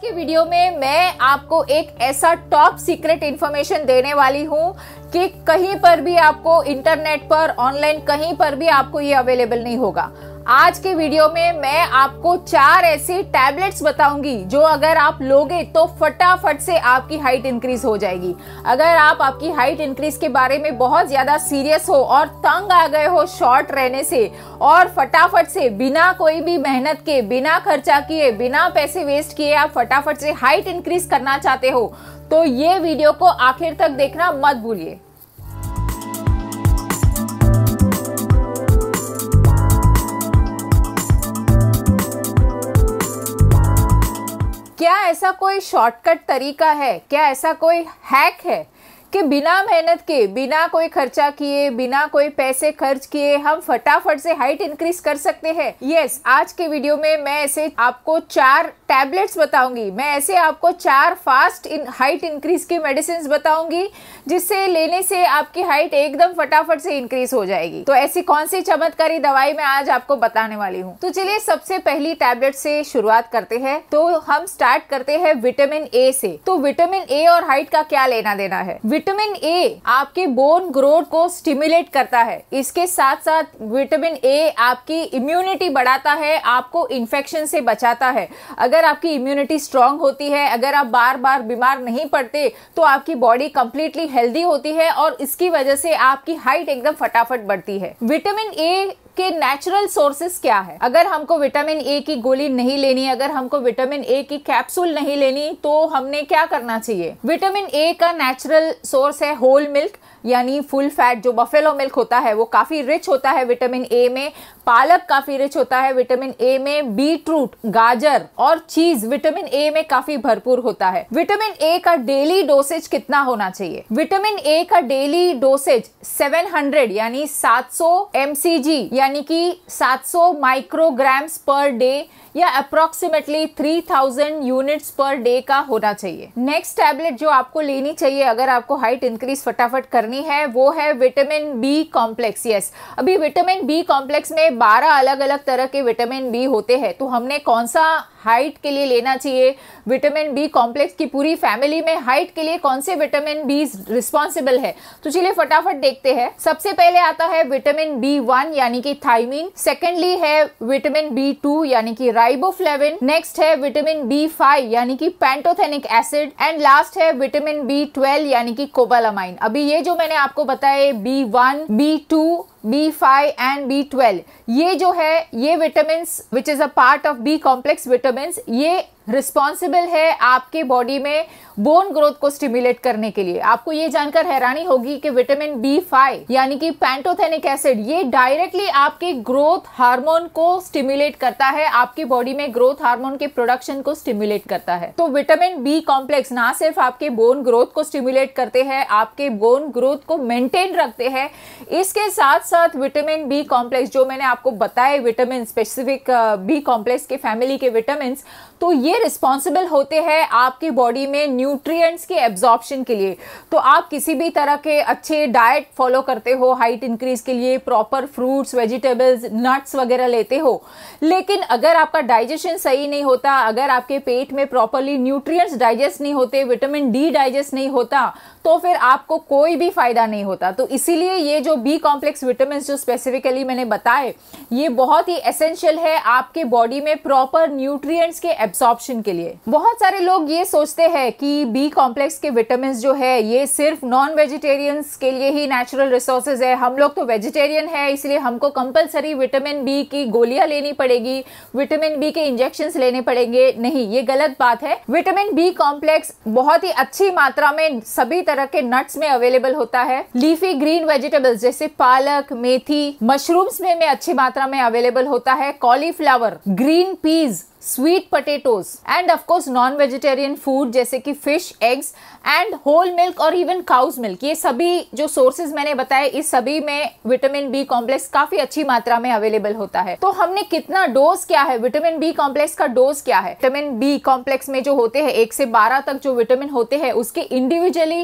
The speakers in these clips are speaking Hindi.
के वीडियो में मैं आपको एक ऐसा टॉप सीक्रेट इन्फॉर्मेशन देने वाली हूँ कि कहीं पर भी आपको इंटरनेट पर ऑनलाइन कहीं पर भी आपको ये अवेलेबल नहीं होगा आज के वीडियो में मैं आपको चार ऐसे टैबलेट्स बताऊंगी जो अगर आप लोगे तो फटाफट से आपकी हाइट इंक्रीज हो जाएगी अगर आप आपकी हाइट इंक्रीज के बारे में बहुत ज्यादा सीरियस हो और तंग आ गए हो शॉर्ट रहने से और फटाफट से बिना कोई भी मेहनत के बिना खर्चा किए बिना पैसे वेस्ट किए आप फटाफट से हाइट इंक्रीज करना चाहते हो तो ये वीडियो को आखिर तक देखना मत भूलिए क्या ऐसा कोई शॉर्टकट तरीका है क्या ऐसा कोई हैक है कि बिना मेहनत के बिना कोई खर्चा किए बिना कोई पैसे खर्च किए हम फटाफट से हाइट इंक्रीज कर सकते हैं यस yes, आज के वीडियो में मैं ऐसे आपको चार टैबलेट्स बताऊंगी मैं ऐसे आपको चार फास्ट इन हाइट इंक्रीज के मेडिसिन बताऊंगी जिससे लेने से आपकी हाइट एकदम फटाफट से इंक्रीज हो जाएगी तो ऐसी कौन सी चमत्कारी दवाई मैं आज आपको बताने वाली हूँ तो चलिए सबसे पहली टैबलेट से शुरुआत करते हैं तो हम स्टार्ट करते हैं विटामिन ए से तो विटामिन ए और हाइट का क्या लेना देना है विटामिन ए आपके बोन ग्रोथ को स्टिमुलेट करता है इसके साथ साथ विटामिन ए आपकी इम्यूनिटी बढ़ाता है आपको इन्फेक्शन से बचाता है अगर आपकी इम्यूनिटी स्ट्रांग होती है अगर आप बार बार बीमार नहीं पड़ते तो आपकी बॉडी कंप्लीटली हेल्दी होती है और इसकी वजह से आपकी हाइट एकदम फटाफट बढ़ती है विटामिन ए के नेचुरल सोर्सेस क्या है अगर हमको विटामिन ए की गोली नहीं लेनी अगर हमको विटामिन ए की कैप्सूल नहीं लेनी तो हमने क्या करना चाहिए विटामिन ए का नेचुरल सोर्स है होल मिल्क यानी फुल फैट जो बफेलो मिल्क होता है वो काफी रिच होता है विटामिन ए में पालक काफी रिच होता है विटामिन ए में बीट रूट गाजर और चीज विटामिन ए में काफी भरपूर होता है विटामिन ए का डेली डोसेज कितना होना चाहिए विटामिन ए का डेली डोसेज 700 यानी 700 सौ यानी कि 700 माइक्रोग्राम्स पर डे या अप्रोक्सीमेटली 3000 यूनिट्स पर डे का होना चाहिए नेक्स्ट टैबलेट जो आपको लेनी चाहिए अगर आपको हाइट इंक्रीज फटाफट करनी है वो है विटामिन बी कॉम्प्लेक्स यस अभी विटामिन बी कॉम्प्लेक्स में बारह अलग अलग तरह के विटामिन बी होते हैं तो हमने कौन सा हाइट के लिए लेना चाहिए विटामिन बी कॉम्प्लेक्स की पूरी फैमिली में हाइट के लिए कौन से विटामिन बी रिस्पॉन्सिबल है तो चलिए फटाफट देखते हैं सबसे पहले आता है विटामिन बी वन यानी कि थाइमिन सेकेंडली है विटामिन बी टू यानी कि राइबोफ्लेविन नेक्स्ट है विटामिन बी फाइव यानी कि पेंटोथेनिक एसिड एंड लास्ट है विटामिन बी ट्वेल्व यानी कि कोबालामाइन अभी ये जो मैंने आपको बताया B one B two B five and B twelve ये जो है ये vitamin which is a part of B complex vitamin ये रिस्पॉन्सिबल है आपके बॉडी में बोन ग्रोथ को स्टिम्युलेट करने के लिए आपको ये जानकर हैरानी होगी कि विटामिन बी फाइव यानी कि पैंटोथेनिक एसिड ये डायरेक्टली आपके ग्रोथ हार्मोन को स्टिम्युलेट करता है आपके बॉडी में ग्रोथ हार्मोन के प्रोडक्शन को स्टिम्युलेट करता है तो विटामिन बी कॉम्प्लेक्स ना सिर्फ आपके बोन ग्रोथ को स्टिम्युलेट करते हैं आपके बोन ग्रोथ को मेंटेन रखते हैं इसके साथ साथ विटामिन बी कॉम्प्लेक्स जो मैंने आपको बताए विटामिन स्पेसिफिक बी कॉम्प्लेक्स के फैमिली के विटामिन तो ये रिस्पॉन्सिबल होते हैं आपकी बॉडी में न्यूट्रिएंट्स के एब्जॉर्प्शन के लिए तो आप किसी भी तरह के अच्छे डाइट फॉलो करते हो हाइट इंक्रीज के लिए प्रॉपर फ्रूट्स वेजिटेबल्स नट्स वगैरह लेते हो लेकिन अगर आपका डाइजेशन सही नहीं होता अगर आपके पेट में प्रॉपरली न्यूट्रिएंट्स डाइजेस्ट नहीं होते विटामिन डी डाइजेस्ट नहीं होता तो फिर आपको कोई भी फायदा नहीं होता तो इसीलिए ये जो बी कॉम्प्लेक्स विटामिन जो स्पेसिफिकली मैंने बताए ये बहुत ही एसेंशियल है आपके बॉडी में प्रॉपर न्यूट्रिएंट्स के एब्सॉर्प्शन के लिए बहुत सारे लोग ये सोचते हैं कि बी कॉम्प्लेक्स के विटामिन जो है ये सिर्फ नॉन वेजिटेरियंस के लिए ही नेचुरल रिसोर्सेज है हम लोग तो वेजिटेरियन है इसलिए हमको कंपलसरी विटामिन बी की गोलियां लेनी पड़ेगी विटामिन बी के इंजेक्शन लेने पड़ेंगे नहीं ये गलत बात है विटामिन बी कॉम्प्लेक्स बहुत ही अच्छी मात्रा में सभी तरह के नट्स में अवेलेबल होता है लीफी ग्रीन वेजिटेबल्स जैसे पालक मेथी मशरूम्स में, में अच्छी मात्रा में अवेलेबल होता है cauliflower green peas sweet potatoes and of course non vegetarian food जैसे कि fish eggs and whole milk और इवन काउज मिल्क ये सभी जो सोर्सेज मैंने बताए इस सभी में विटामिन बी कॉम्प्लेक्स काफी अच्छी मात्रा में अवेलेबल होता है तो हमने कितना डोज क्या है विटामिन बी कॉम्प्लेक्स का डोज क्या है विटामिन बी कॉम्प्लेक्स में जो होते हैं एक से बारह तक जो विटामिन होते हैं उसके इंडिविजुअली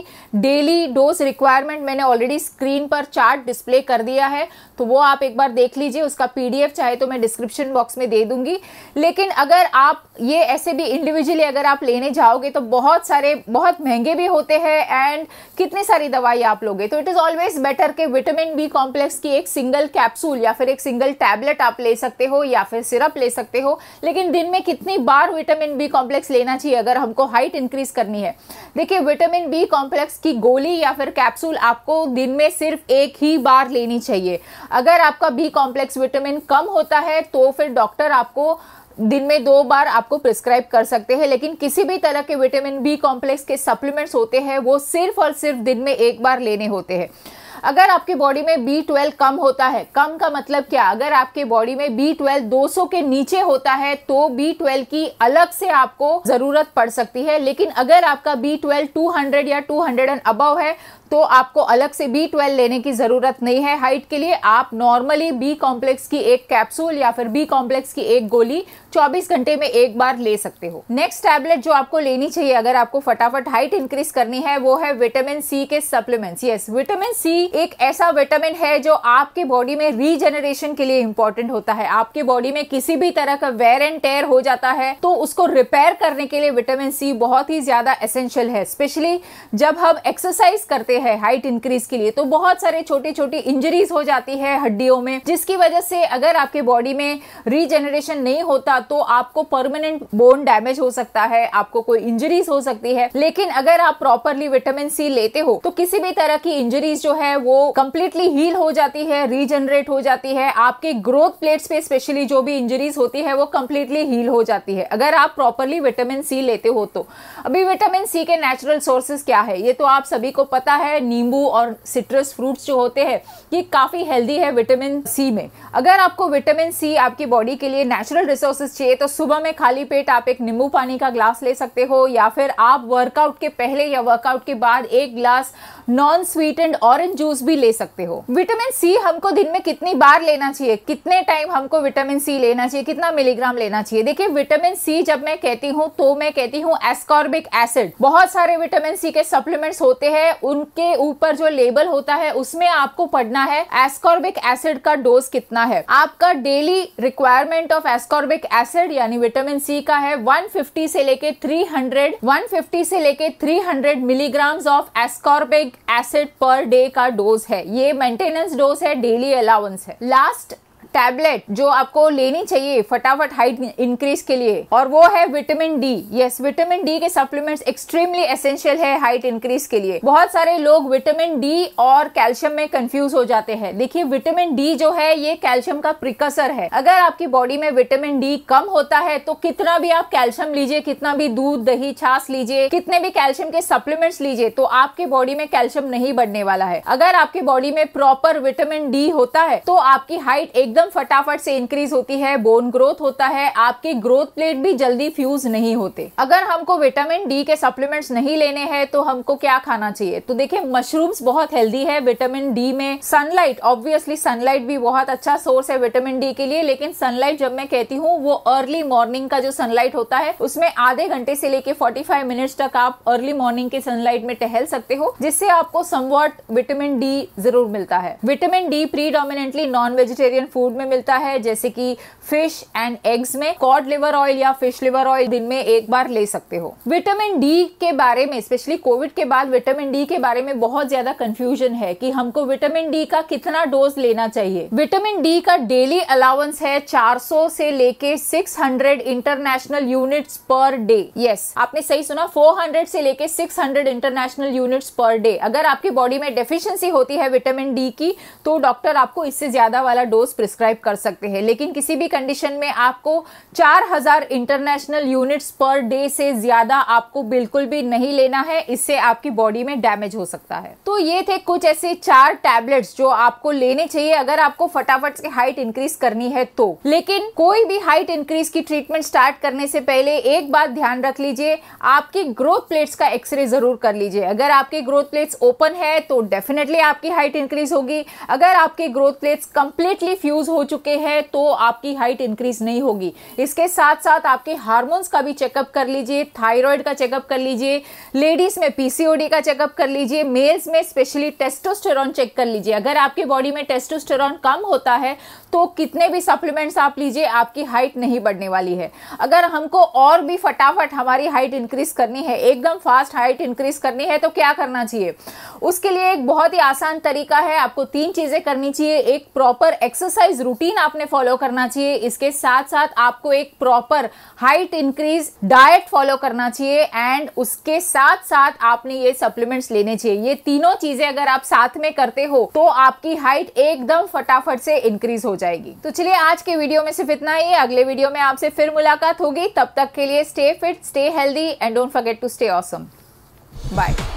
डेली डोज रिक्वायरमेंट मैंने ऑलरेडी स्क्रीन पर चार्ट डिस्प्ले कर दिया है तो वो आप एक बार देख लीजिए उसका पीडीएफ चाहे तो मैं डिस्क्रिप्शन बॉक्स में दे दूंगी लेकिन अगर अगर आप ये ऐसे भी इंडिविजुअली अगर आप लेने जाओगे तो बहुत सारे बहुत महंगे भी होते हैं एंड कितनी सारी दवाई आप लोगे तो इट इज़ ऑलवेज बेटर कि विटामिन बी कॉम्प्लेक्स की एक सिंगल कैप्सूल या फिर एक सिंगल टैबलेट आप ले सकते हो या फिर सिरप ले सकते हो लेकिन दिन में कितनी बार विटामिन बी कॉम्प्लेक्स लेना चाहिए अगर हमको हाइट इंक्रीज करनी है देखिए विटामिन बी कॉम्प्लेक्स की गोली या फिर कैप्सूल आपको दिन में सिर्फ एक ही बार लेनी चाहिए अगर आपका बी कॉम्प्लेक्स विटामिन कम होता है तो फिर डॉक्टर आपको दिन में दो बार आपको प्रिस्क्राइब कर सकते हैं लेकिन किसी भी तरह के विटामिन बी कॉम्प्लेक्स के सप्लीमेंट्स होते हैं वो सिर्फ और सिर्फ दिन में एक बार लेने होते हैं अगर आपके बॉडी में बी ट्वेल्व कम होता है कम का मतलब क्या अगर आपके बॉडी में बी ट्वेल्व दो सौ के नीचे होता है तो बी ट्वेल्व की अलग से आपको जरूरत पड़ सकती है लेकिन अगर आपका बी ट्वेल्व टू हंड्रेड या टू हंड्रेड एंड अबव है तो आपको अलग से बी ट्वेल्व लेने की ज़रूरत नहीं है हाइट के लिए आप नॉर्मली बी कॉम्प्लेक्स की एक कैप्सूल या फिर बी कॉम्प्लेक्स की एक गोली 24 घंटे में एक बार ले सकते हो नेक्स्ट टैबलेट जो आपको लेनी चाहिए अगर आपको फटाफट हाइट इंक्रीज करनी है वो है विटामिन सी के सप्लीमेंट्स यस विटामिन सी एक ऐसा विटामिन है जो आपके बॉडी में रीजेनरेशन के लिए इंपॉर्टेंट होता है आपके बॉडी में किसी भी तरह का वेर एंड टेयर हो जाता है तो उसको रिपेयर करने के लिए विटामिन सी बहुत ही ज्यादा एसेंशियल है स्पेशली जब हम एक्सरसाइज करते हैं है हाइट इंक्रीज के लिए तो बहुत सारे छोटे छोटे इंजरीज हो जाती है हड्डियों में जिसकी वजह से अगर आपके बॉडी में रीजेनरेशन नहीं होता तो आपको परमानेंट बोन डैमेज हो सकता है आपको कोई इंजरीज हो सकती है लेकिन अगर आप प्रॉपरली विटामिन सी लेते हो तो किसी भी तरह की इंजरीज जो है वो कंप्लीटली हील हो जाती है रीजनरेट हो जाती है आपके ग्रोथ प्लेट्स पे स्पेशली जो भी इंजरीज होती है वो कंप्लीटली हील हो जाती है अगर आप प्रॉपरली विटामिन सी लेते हो तो अभी विटामिन सी के नेचुरल सोर्सेस क्या है ये तो आप सभी को पता है है नींबू और सिट्रस फ्रूट्स जो होते हैं ये काफ़ी हेल्दी है विटामिन सी में अगर आपको विटामिन सी आपकी बॉडी के लिए नेचुरल रिसोर्सेज चाहिए तो सुबह में खाली पेट आप एक नींबू पानी का ग्लास ले सकते हो या फिर आप वर्कआउट के पहले या वर्कआउट के बाद एक glass non sweet and orange juice भी ले सकते हो विटामिन सी हमको दिन में कितनी बार लेना चाहिए कितने टाइम हमको विटामिन सी लेना चाहिए कितना मिलीग्राम लेना चाहिए देखिए विटामिन सी जब मैं कहती हूँ तो मैं कहती हूँ एस्कॉर्बिक एसिड बहुत सारे विटामिन सी के सप्लीमेंट्स होते हैं उनके के ऊपर जो लेबल होता है उसमें आपको पढ़ना है एस्कॉर्बिक एसिड का डोज कितना है आपका daily requirement of ascorbic acid यानी विटामिन सी का है 150 से लेके 300 150 से लेके 300 milligram of ascorbic acid per day का डोज है ये मेंटेनेंस डोज है डेली अलाउंस है लास्ट टैबलेट जो आपको लेनी चाहिए फटाफट हाइट इंक्रीज के लिए और वो है vitamin D yes vitamin D के सप्लीमेंट्स एक्सट्रीमली एसेंशियल है हाइट इंक्रीज के लिए बहुत सारे लोग विटामिन डी और कैल्शियम में कंफ्यूज हो जाते हैं देखिए विटामिन डी जो है ये कैल्शियम का प्रिकसर है अगर आपकी बॉडी में विटामिन डी कम होता है तो कितना भी आप कैल्शियम लीजिए कितना भी दूध दही छाछ लीजिए कितने भी कैल्शियम के सप्लीमेंट्स लीजिए तो आपके बॉडी में कैल्शियम नहीं बढ़ने वाला है अगर आपके बॉडी में प्रॉपर विटामिन डी होता है तो आपकी हाइट एकदम एकदम फटाफट से इंक्रीज होती है बोन ग्रोथ होता है आपके ग्रोथ प्लेट भी जल्दी फ्यूज नहीं होते अगर हमको विटामिन डी के सप्लीमेंट्स नहीं लेने हैं तो हमको क्या खाना चाहिए तो देखिए मशरूम्स बहुत हेल्दी है विटामिन डी में सनलाइट ऑब्वियसली सनलाइट भी बहुत अच्छा सोर्स है विटामिन डी के लिए लेकिन सनलाइट जब मैं कहती हूँ वो अर्ली मॉर्निंग का जो सनलाइट होता है उसमें आधे घंटे से लेके फाइव मिनट्स तक आप अर्ली मॉर्निंग के सनलाइट में टहल सकते हो जिससे आपको समवॉट विटामिन डी जरूर मिलता है vitamin D predominantly non vegetarian food food में मिलता है जैसे कि फिश एंड एग्स में कॉड लिवर ऑयल या फिश लिवर ऑयल दिन में एक बार ले सकते हो विटामिन डी के बारे में स्पेशली कोविड के बाद विटामिन डी के बारे में बहुत ज्यादा कंफ्यूजन है कि हमको विटामिन डी का कितना डोज लेना चाहिए विटामिन डी का डेली अलाउंस है 400 से लेके 600 international units per day yes आपने सही सुना 400 से लेके 600 इंटरनेशनल यूनिट्स पर डे अगर आपकी बॉडी में डेफिशिएंसी होती है विटामिन डी की तो डॉक्टर आपको इससे ज्यादा वाला डोज प्रिस्क्राइब सब्सक्राइब कर सकते हैं लेकिन किसी भी कंडीशन में आपको 4000 इंटरनेशनल यूनिट्स पर डे से ज़्यादा आपको बिल्कुल भी नहीं लेना है इससे आपकी बॉडी में डैमेज हो सकता है तो ये थे कुछ ऐसे चार टैबलेट्स जो आपको लेने चाहिए अगर आपको फटाफट से हाइट इंक्रीज करनी है तो लेकिन कोई भी हाइट इंक्रीज की ट्रीटमेंट स्टार्ट करने से पहले एक बात ध्यान रख लीजिए आपकी ग्रोथ प्लेट्स का एक्सरे जरूर कर लीजिए अगर आपके ग्रोथ प्लेट्स ओपन है तो डेफिनेटली आपकी हाइट इंक्रीज होगी अगर आपकी ग्रोथ प्लेट्स कंप्लीटली फ्यूज हो चुके हैं तो आपकी हाइट इंक्रीज नहीं होगी इसके साथ साथ आपके हार्मोन्स का भी चेकअप कर लीजिए थायराइड का चेकअप कर लीजिए लेडीज में पीसीओडी का चेकअप कर लीजिए मेल्स में स्पेशली टेस्टोस्टेरॉन चेक कर लीजिए अगर आपके बॉडी में टेस्टोस्टेरॉन कम होता है तो कितने भी सप्लीमेंट्स आप लीजिए आपकी हाइट नहीं बढ़ने वाली है अगर हमको और भी फटाफट हमारी हाइट इंक्रीज करनी है एकदम फास्ट हाइट इंक्रीज करनी है तो क्या करना चाहिए उसके लिए एक बहुत ही आसान तरीका है आपको तीन चीज़ें करनी चाहिए एक प्रॉपर एक्सरसाइज रूटीन आपने फॉलो करना चाहिए इसके साथ साथ आपको एक proper height increase diet follow करना चाहिए एंड उसके साथ साथ आपने ये सप्लीमेंट्स लेने चाहिए ये तीनों चीजें अगर आप साथ में करते हो तो आपकी हाइट एकदम फटाफट से इंक्रीज हो जाएगी तो चलिए आज के वीडियो में सिर्फ इतना ही अगले वीडियो में आपसे फिर मुलाकात होगी तब तक के लिए stay fit stay healthy and don't forget to stay awesome bye